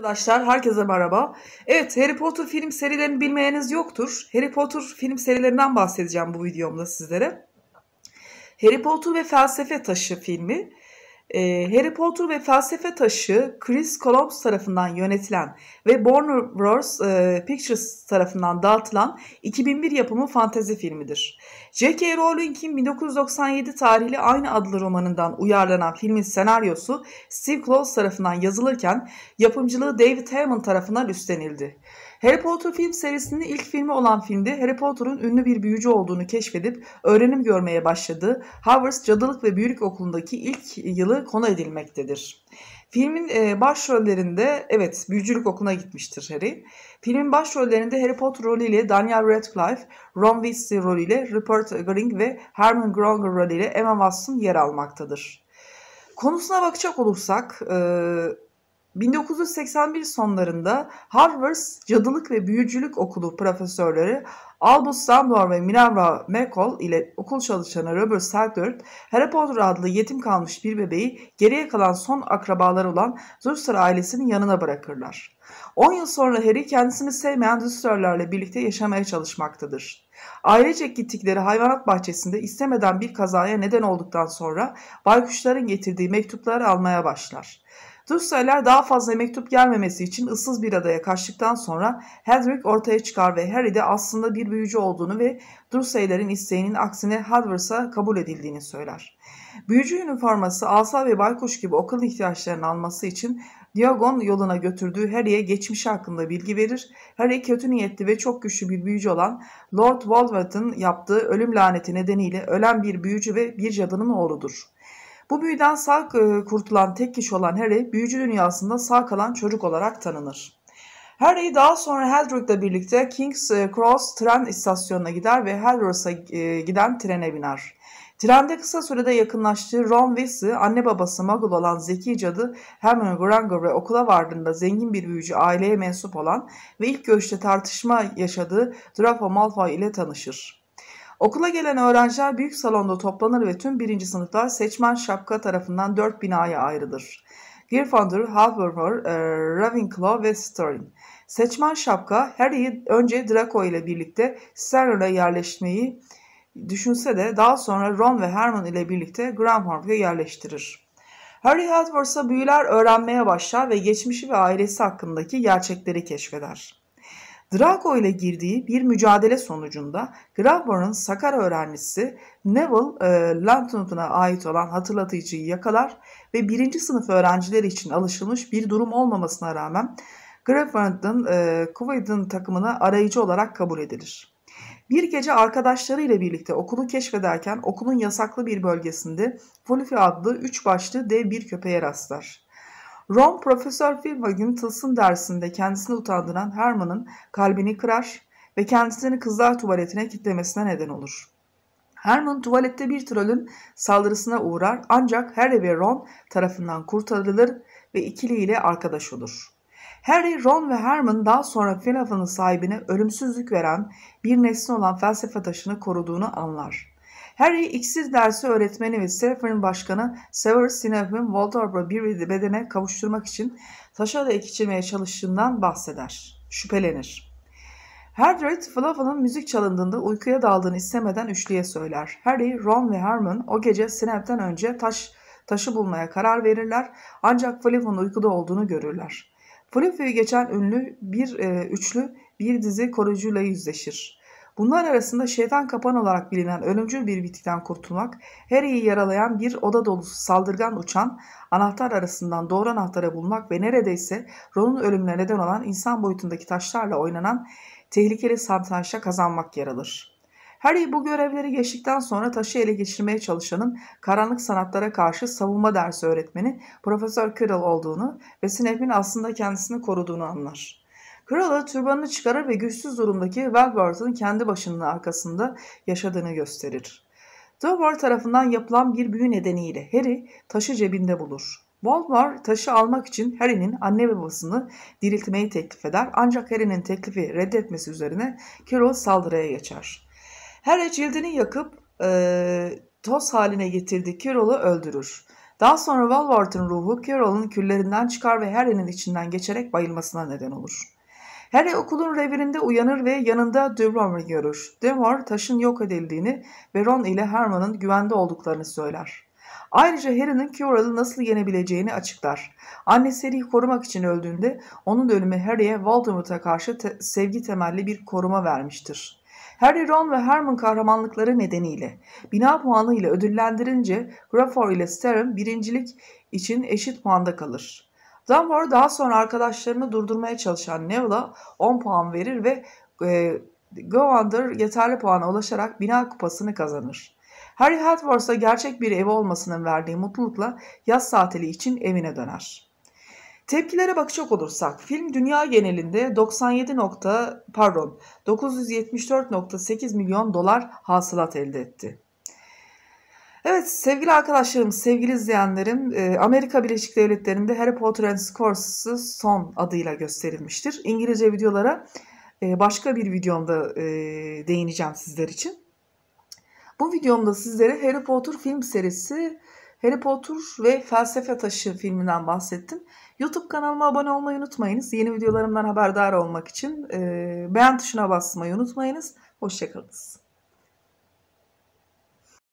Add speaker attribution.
Speaker 1: Arkadaşlar herkese merhaba. Evet Harry Potter film serilerini bilmeyeniniz yoktur. Harry Potter film serilerinden bahsedeceğim bu videomda sizlere. Harry Potter ve Felsefe Taşı filmi e, Harry Potter ve Felsefe Taşı Chris Columbus tarafından yönetilen ve Warner Bros. E, Pictures tarafından dağıtılan 2001 yapımı fantezi filmidir. J.K. Rowling'in 1997 tarihli aynı adlı romanından uyarlanan filmin senaryosu Steve Close tarafından yazılırken yapımcılığı David Heyman tarafından üstlenildi. Harry Potter film serisinin ilk filmi olan filmde Harry Potter'ın ünlü bir büyücü olduğunu keşfedip öğrenim görmeye başladığı Hogwarts Cadılık ve Büyülük Okulu'ndaki ilk yılı konu edilmektedir. Filmin e, başrollerinde evet büyücülük okuluna gitmiştir Harry. Filmin başrollerinde Harry Potter rolüyle Daniel Radcliffe, Ron Weasley rolüyle Rupert Grint ve Hermione Granger rolüyle Emma Watson yer almaktadır. Konusuna bakacak olursak e, 1981 sonlarında Harvard Cadılık ve Büyücülük Okulu profesörleri Albus Dumbledore ve Minerva McCall ile okul çalışanı Robert Southard, Harry Potter adlı yetim kalmış bir bebeği geriye kalan son akrabaları olan Durster ailesinin yanına bırakırlar. 10 yıl sonra Harry kendisini sevmeyen Dursterlerle birlikte yaşamaya çalışmaktadır. Ailecek gittikleri hayvanat bahçesinde istemeden bir kazaya neden olduktan sonra baykuşların getirdiği mektupları almaya başlar. Dursaylar daha fazla mektup gelmemesi için ıssız bir adaya kaçtıktan sonra Hedrick ortaya çıkar ve Harry de aslında bir büyücü olduğunu ve Dursayların isteğinin aksine Hogwarts'a kabul edildiğini söyler. Büyücü üniforması Asa ve Baykuş gibi okul ihtiyaçlarını alması için Diagon yoluna götürdüğü Harry'e geçmiş hakkında bilgi verir. Harry kötü niyetli ve çok güçlü bir büyücü olan Lord Walworth'ın yaptığı ölüm laneti nedeniyle ölen bir büyücü ve bir cadının oğludur. Bu büyüden sağ e, kurtulan tek kişi olan Harry büyücü dünyasında sağ kalan çocuk olarak tanınır. Harry daha sonra Hedwig'le birlikte King's e, Cross tren istasyonuna gider ve Hogwarts'a e, giden trene biner. Trende kısa sürede yakınlaştığı Ron Weasley, anne babası Muggle olan zeki cadı Hermione Granger ve okula vardığında zengin bir büyücü aileye mensup olan ve ilk görüşte tartışma yaşadığı Draco Malfoy ile tanışır. Okula gelen öğrenciler büyük salonda toplanır ve tüm birinci sınıflar seçmen şapka tarafından dört binaya ayrılır. Gryffindor, Hufflepuff, e, Ravenclaw ve Slytherin. Seçmen şapka Harry'i önce Draco ile birlikte Slytherin'e yerleşmeyi düşünse de daha sonra Ron ve Herman ile birlikte Gryffindor'a yerleştirir. Harry Hogwarts'a büyüler öğrenmeye başlar ve geçmişi ve ailesi hakkındaki gerçekleri keşfeder. Drago ile girdiği bir mücadele sonucunda Grabbar'ın Sakar öğrencisi Neville e, Lantnut'una ait olan hatırlatıcıyı yakalar ve birinci sınıf öğrencileri için alışılmış bir durum olmamasına rağmen Grabbar'ın e, Kuwait'in takımına arayıcı olarak kabul edilir. Bir gece arkadaşlarıyla birlikte okulu keşfederken okulun yasaklı bir bölgesinde Wolfie adlı üç başlı dev bir köpeğe rastlar. Ron Profesör Filmagin tılsım dersinde kendisini utandıran Herman'ın kalbini kırar ve kendisini kızlar tuvaletine kitlemesine neden olur. Herman tuvalette bir trolün saldırısına uğrar ancak Harry ve Ron tarafından kurtarılır ve ikiliyle arkadaş olur. Harry, Ron ve Herman daha sonra Finaf'ın sahibine ölümsüzlük veren bir nesne olan felsefe taşını koruduğunu anlar. Harry iksir dersi öğretmeni ve Slytherin başkanı Severus Snape'ın Voldemort'a bir bedene kavuşturmak için taşa da ekişirmeye çalıştığından bahseder. Şüphelenir. Hagrid, Flavalı'nın müzik çalındığında uykuya daldığını istemeden üçlüye söyler. Harry, Ron ve Hermione o gece Snape'den önce taş taşı bulmaya karar verirler ancak Flava'nın uykuda olduğunu görürler. Flava'yı geçen ünlü bir e, üçlü bir dizi koruyucuyla yüzleşir. Bunlar arasında şeytan kapan olarak bilinen ölümcül bir bitkiden kurtulmak, her iyi yaralayan bir oda dolusu saldırgan uçan, anahtar arasından doğru anahtarı bulmak ve neredeyse Ron'un ölümüne neden olan insan boyutundaki taşlarla oynanan tehlikeli satrançta kazanmak yer alır. Harry bu görevleri geçtikten sonra taşı ele geçirmeye çalışanın karanlık sanatlara karşı savunma dersi öğretmeni Profesör Quirrell olduğunu ve Snape'in aslında kendisini koruduğunu anlar. Krala türbanını çıkarır ve güçsüz durumdaki Wentworth'ın kendi başının arkasında yaşadığını gösterir. Dover tarafından yapılan bir büyü nedeniyle Harry taşı cebinde bulur. Voldemort taşı almak için Harry'nin anne ve babasını diriltmeyi teklif eder ancak Harry'nin teklifi reddetmesi üzerine Carol saldırıya geçer. Harry cildini yakıp e, toz haline getirdiği Carol'u öldürür. Daha sonra Voldemort'un ruhu Carol'un küllerinden çıkar ve Harry'nin içinden geçerek bayılmasına neden olur. Harry okulun revirinde uyanır ve yanında Dumbledore'u görür. Dumbledore taşın yok edildiğini ve Ron ile Hermione'ın güvende olduklarını söyler. Ayrıca Harry'nin Quirrell'ı nasıl yenebileceğini açıklar. Anne Seri korumak için öldüğünde onun ölümü Harry'e Voldemort'a karşı te- sevgi temelli bir koruma vermiştir. Harry, Ron ve Herman kahramanlıkları nedeniyle bina puanı ile ödüllendirince Grafor ile Serum birincilik için eşit puanda kalır. Dunbar daha sonra arkadaşlarını durdurmaya çalışan Neville'a 10 puan verir ve e, Go Under yeterli puana ulaşarak bina kupasını kazanır. Harry Hathworth'a gerçek bir ev olmasının verdiği mutlulukla yaz tatili için evine döner. Tepkilere bakacak olursak film dünya genelinde 97 nokta pardon 974.8 milyon dolar hasılat elde etti. Evet sevgili arkadaşlarım, sevgili izleyenlerim, e, Amerika Birleşik Devletleri'nde Harry Potter and Scorsese son adıyla gösterilmiştir. İngilizce videolara e, başka bir videomda e, değineceğim sizler için. Bu videomda sizlere Harry Potter film serisi Harry Potter ve Felsefe Taşı filminden bahsettim. YouTube kanalıma abone olmayı unutmayınız. Yeni videolarımdan haberdar olmak için beğen tuşuna basmayı unutmayınız. Hoşçakalınız.